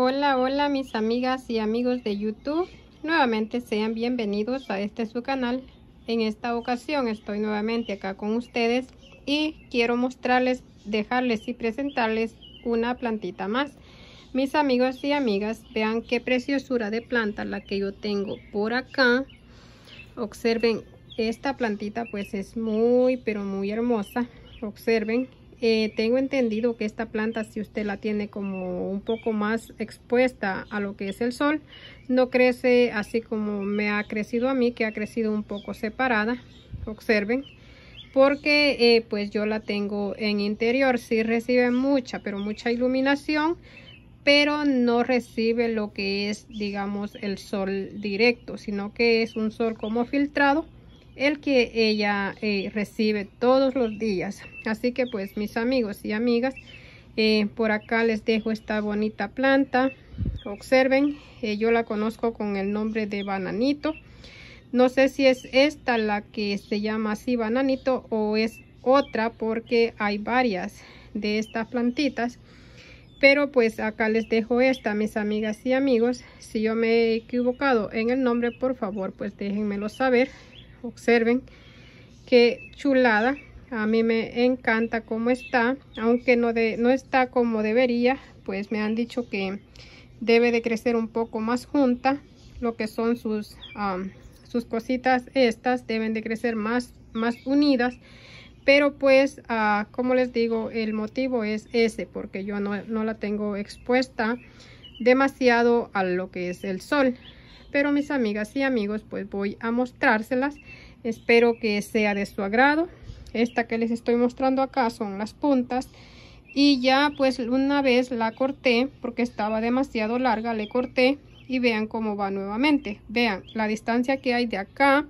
Hola, hola mis amigas y amigos de YouTube. Nuevamente sean bienvenidos a este su canal. En esta ocasión estoy nuevamente acá con ustedes y quiero mostrarles, dejarles y presentarles una plantita más. Mis amigos y amigas, vean qué preciosura de planta la que yo tengo por acá. Observen, esta plantita pues es muy pero muy hermosa. Observen, eh, tengo entendido que esta planta, si usted la tiene como un poco más expuesta a lo que es el sol, no crece así como me ha crecido a mí, que ha crecido un poco separada. Observen, porque eh, pues yo la tengo en interior. Sí recibe mucha, pero mucha iluminación, pero no recibe lo que es, digamos, el sol directo, sino que es un sol como filtrado el que ella eh, recibe todos los días. Así que pues mis amigos y amigas, eh, por acá les dejo esta bonita planta. Observen, eh, yo la conozco con el nombre de bananito. No sé si es esta la que se llama así bananito o es otra porque hay varias de estas plantitas. Pero pues acá les dejo esta, mis amigas y amigos. Si yo me he equivocado en el nombre, por favor, pues déjenmelo saber observen qué chulada a mí me encanta cómo está aunque no, de, no está como debería pues me han dicho que debe de crecer un poco más junta lo que son sus cositas estas deben de crecer más más unidas pero pues ah, como les digo el motivo es ese porque yo no la tengo expuesta demasiado a lo que es el sol pero mis amigas y amigos pues voy a mostrárselas espero que sea de su agrado esta que les estoy mostrando acá son las puntas y ya pues una vez la corté porque estaba demasiado larga le corté y vean cómo va nuevamente vean la distancia que hay de acá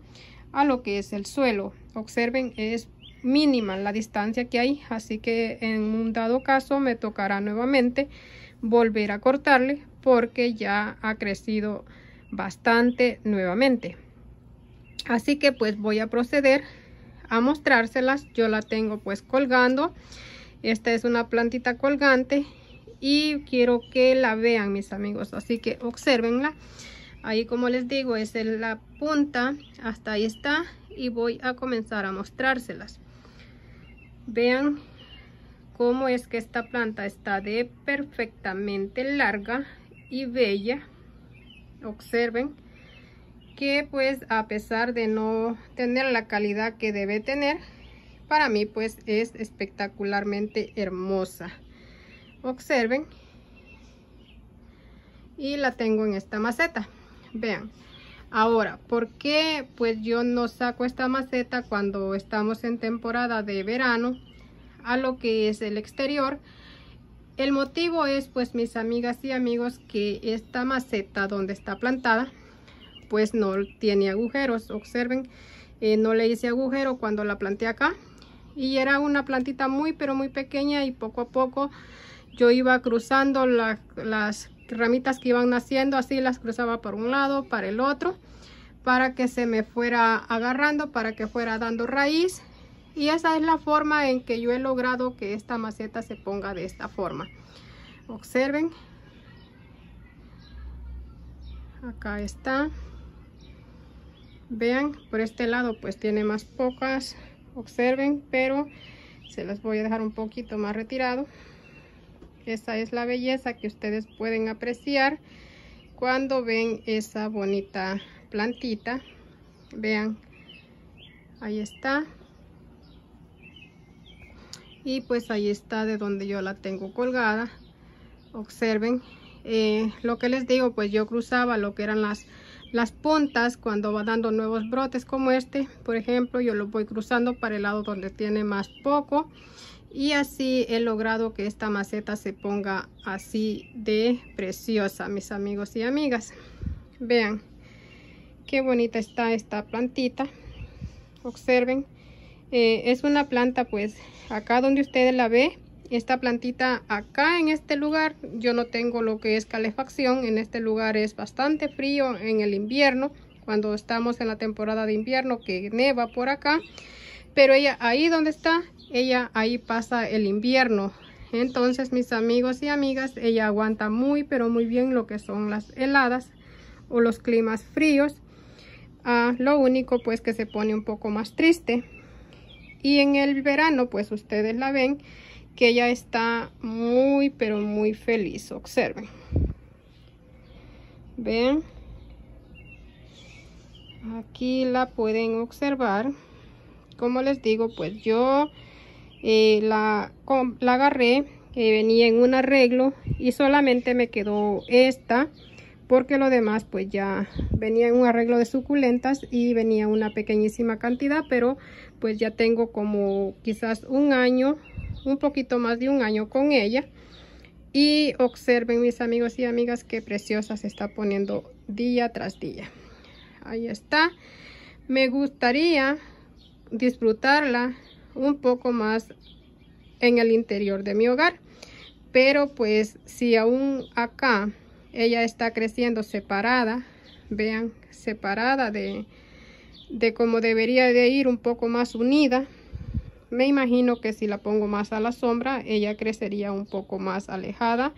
a lo que es el suelo observen es mínima la distancia que hay así que en un dado caso me tocará nuevamente volver a cortarle porque ya ha crecido bastante nuevamente. Así que pues voy a proceder a mostrárselas. Yo la tengo pues colgando. Esta es una plantita colgante y quiero que la vean mis amigos. Así que observenla. Ahí como les digo es la punta. Hasta ahí está. Y voy a comenzar a mostrárselas. Vean cómo es que esta planta está de perfectamente larga y bella observen que pues a pesar de no tener la calidad que debe tener para mí pues es espectacularmente hermosa observen y la tengo en esta maceta vean ahora por qué pues yo no saco esta maceta cuando estamos en temporada de verano a lo que es el exterior el motivo es, pues, mis amigas y amigos, que esta maceta donde está plantada, pues no tiene agujeros. Observen, eh, no le hice agujero cuando la planté acá. Y era una plantita muy, pero muy pequeña y poco a poco yo iba cruzando las ramitas que iban naciendo, así las cruzaba por un lado, para el otro, para que se me fuera agarrando, para que fuera dando raíz y esa es la forma en que yo he logrado que esta maceta se ponga de esta forma observen acá está vean por este lado pues tiene más pocas observen pero se las voy a dejar un poquito más retirado esa es la belleza que ustedes pueden apreciar cuando ven esa bonita plantita vean ahí está y pues ahí está de donde yo la tengo colgada observen eh, lo que les digo pues yo cruzaba lo que eran las las puntas cuando va dando nuevos brotes como este por ejemplo yo lo voy cruzando para el lado donde tiene más poco y así he logrado que esta maceta se ponga así de preciosa mis amigos y amigas vean qué bonita está esta plantita observen eh, es una planta pues acá donde ustedes la ve esta plantita acá en este lugar yo no tengo lo que es calefacción en este lugar es bastante frío en el invierno cuando estamos en la temporada de invierno que neva por acá pero ella ahí donde está ella ahí pasa el invierno entonces mis amigos y amigas ella aguanta muy pero muy bien lo que son las heladas o los climas fríos ah, lo único pues que se pone un poco más triste y en el verano, pues ustedes la ven que ella está muy, pero muy feliz. Observen. Ven. Aquí la pueden observar. Como les digo, pues yo eh, la, la agarré. que eh, venía en un arreglo y solamente me quedó esta porque lo demás pues ya venía en un arreglo de suculentas y venía una pequeñísima cantidad, pero pues ya tengo como quizás un año, un poquito más de un año con ella. Y observen mis amigos y amigas qué preciosa se está poniendo día tras día. Ahí está. Me gustaría disfrutarla un poco más en el interior de mi hogar. Pero pues si aún acá ella está creciendo separada vean separada de, de como debería de ir un poco más unida me imagino que si la pongo más a la sombra ella crecería un poco más alejada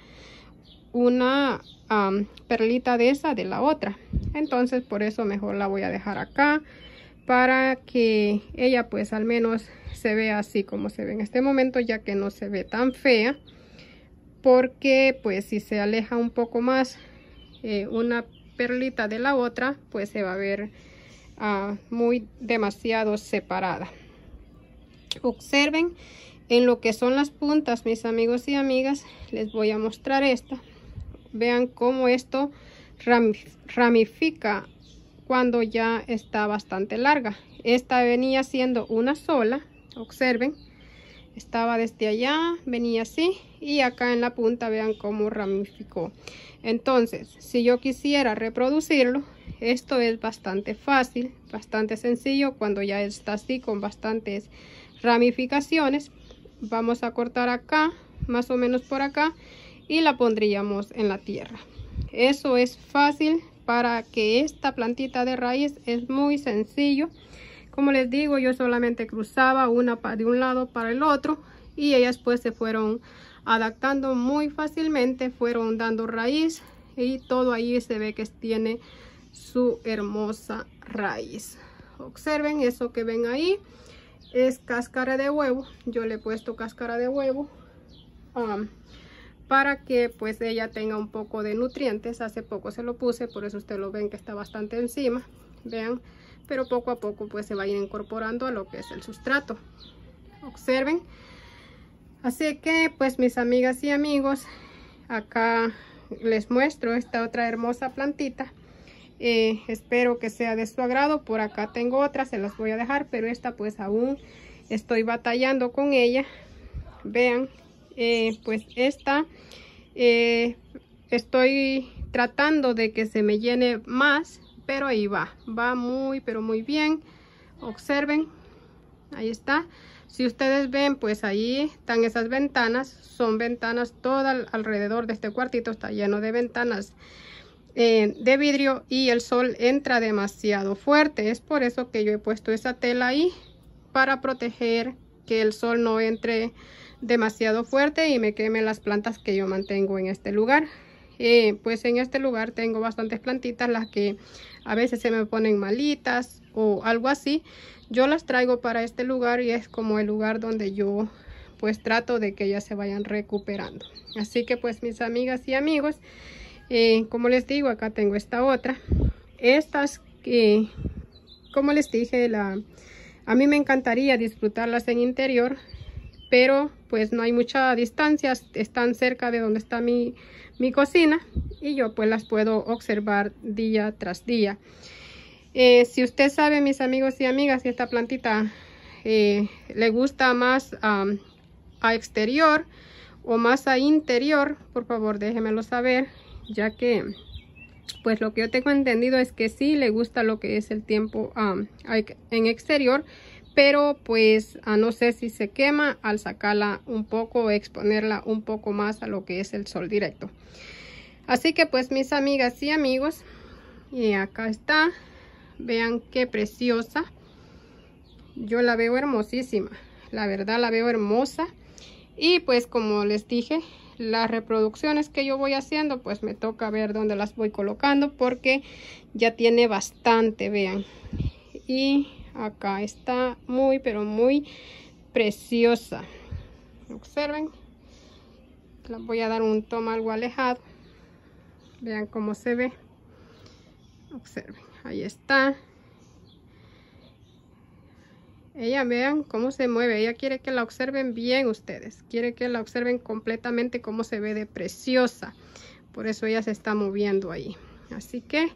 una perlita de esa de la otra entonces por eso mejor la voy a dejar acá para que ella pues al menos se vea así como se ve en este momento ya que no se ve tan fea porque pues si se aleja un poco más eh, una perlita de la otra pues se va a ver ah, muy demasiado separada observen en lo que son las puntas mis amigos y amigas les voy a mostrar esta vean cómo esto ramifica cuando ya está bastante larga esta venía siendo una sola observen estaba desde allá venía así y acá en la punta vean cómo ramificó entonces si yo quisiera reproducirlo esto es bastante fácil bastante sencillo cuando ya está así con bastantes ramificaciones vamos a cortar acá más o menos por acá y la pondríamos en la tierra eso es fácil para que esta plantita de raíz es muy sencillo como les digo, yo solamente cruzaba una de un lado para el otro y ellas pues se fueron adaptando muy fácilmente, fueron dando raíz y todo ahí se ve que tiene su hermosa raíz. Observen eso que ven ahí, es cáscara de huevo, yo le he puesto cáscara de huevo um, para que pues ella tenga un poco de nutrientes, hace poco se lo puse, por eso ustedes lo ven que está bastante encima, vean pero poco a poco pues se va a ir incorporando a lo que es el sustrato. Observen. Así que pues mis amigas y amigos, acá les muestro esta otra hermosa plantita. Eh, espero que sea de su agrado. Por acá tengo otras, se las voy a dejar, pero esta pues aún estoy batallando con ella. Vean, eh, pues esta eh, estoy tratando de que se me llene más pero ahí va, va muy pero muy bien, observen, ahí está, si ustedes ven pues ahí están esas ventanas, son ventanas todo alrededor de este cuartito, está lleno de ventanas eh, de vidrio y el sol entra demasiado fuerte, es por eso que yo he puesto esa tela ahí para proteger que el sol no entre demasiado fuerte y me quemen las plantas que yo mantengo en este lugar. Eh, pues en este lugar tengo bastantes plantitas las que a veces se me ponen malitas o algo así. Yo las traigo para este lugar y es como el lugar donde yo pues trato de que ellas se vayan recuperando. Así que pues mis amigas y amigos, eh, como les digo, acá tengo esta otra. Estas que, como les dije, la, a mí me encantaría disfrutarlas en interior, pero pues no hay mucha distancia, están cerca de donde está mi, mi cocina y yo pues las puedo observar día tras día. Eh, si usted sabe, mis amigos y amigas, si esta plantita eh, le gusta más a exterior o más a interior, por favor déjenmelo saber, ya que pues lo que yo tengo entendido es que sí le gusta lo que es el tiempo en exterior, pero pues a no sé si se quema al sacarla un poco exponerla un poco más a lo que es el sol directo así que pues mis amigas y amigos y acá está vean qué preciosa yo la veo hermosísima la verdad la veo hermosa y pues como les dije las reproducciones que yo voy haciendo pues me toca ver dónde las voy colocando porque ya tiene bastante vean y acá está muy pero muy preciosa observen les voy a dar un toma algo alejado vean cómo se ve observen ahí está ella vean cómo se mueve ella quiere que la observen bien ustedes quiere que la observen completamente cómo se ve de preciosa por eso ella se está moviendo ahí así que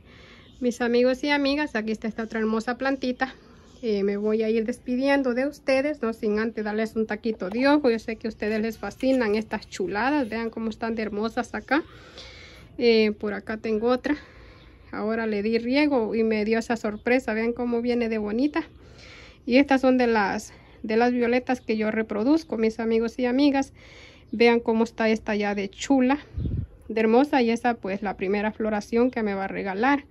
mis amigos y amigas aquí está esta otra hermosa plantita eh, me voy a ir despidiendo de ustedes, no sin antes darles un taquito de ojo. Yo sé que a ustedes les fascinan estas chuladas, vean cómo están de hermosas acá. Eh, por acá tengo otra. Ahora le di riego y me dio esa sorpresa, vean cómo viene de bonita. Y estas son de las, de las violetas que yo reproduzco, mis amigos y amigas. Vean cómo está esta ya de chula, de hermosa. Y esa pues la primera floración que me va a regalar.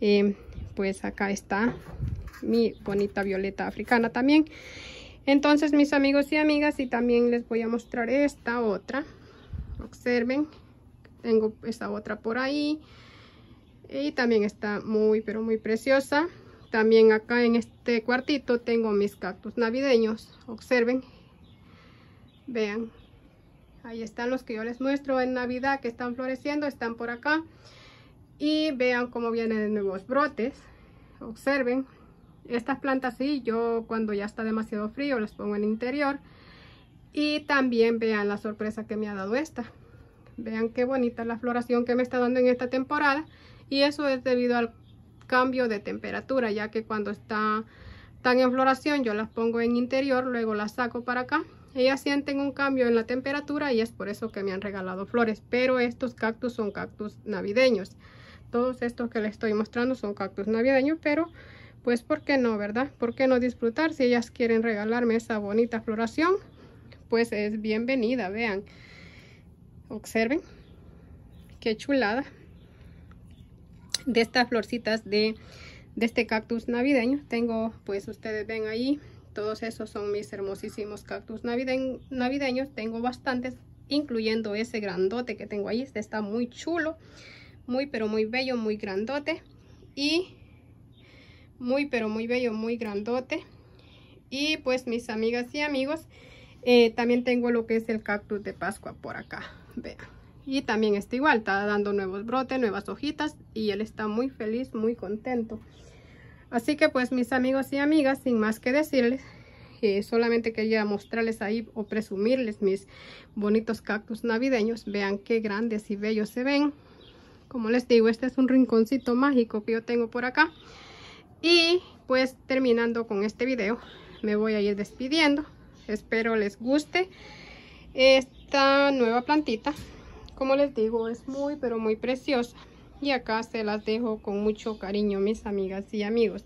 Eh, pues acá está mi bonita violeta africana también. Entonces, mis amigos y amigas, y también les voy a mostrar esta otra. Observen, tengo esta otra por ahí. Y también está muy, pero muy preciosa. También acá en este cuartito tengo mis cactus navideños. Observen, vean. Ahí están los que yo les muestro en Navidad que están floreciendo, están por acá. Y vean cómo vienen nuevos brotes. Observen, estas plantas sí, yo cuando ya está demasiado frío las pongo en interior. Y también vean la sorpresa que me ha dado esta. Vean qué bonita la floración que me está dando en esta temporada. Y eso es debido al cambio de temperatura, ya que cuando está tan en floración yo las pongo en interior, luego las saco para acá. Ellas sienten un cambio en la temperatura y es por eso que me han regalado flores. Pero estos cactus son cactus navideños. Todos estos que les estoy mostrando son cactus navideños, pero pues ¿por qué no, verdad? ¿Por qué no disfrutar? Si ellas quieren regalarme esa bonita floración, pues es bienvenida, vean. Observen, qué chulada de estas florcitas de, este cactus navideño. Tengo, pues ustedes ven ahí, todos esos son mis hermosísimos cactus navideños. Tengo bastantes, incluyendo ese grandote que tengo ahí. Este está muy chulo, muy pero muy bello, muy grandote. Y muy pero muy bello, muy grandote. Y pues mis amigas y amigos, eh, también tengo lo que es el cactus de Pascua por acá, vean. Y también está igual, está dando nuevos brotes, nuevas hojitas y él está muy feliz, muy contento. Así que pues mis amigos y amigas, sin más que decirles, eh, solamente quería mostrarles ahí o presumirles mis bonitos cactus navideños. Vean qué grandes y bellos se ven. Como les digo, este es un rinconcito mágico que yo tengo por acá. Y pues terminando con este video, me voy a ir despidiendo. Espero les guste esta nueva plantita. Como les digo, es muy pero muy preciosa. Y acá se las dejo con mucho cariño, mis amigas y amigos.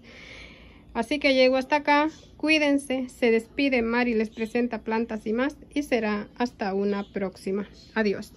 Así que llego hasta acá. Cuídense. Se despide Mari, les presenta plantas y más. Y será hasta una próxima. Adiós.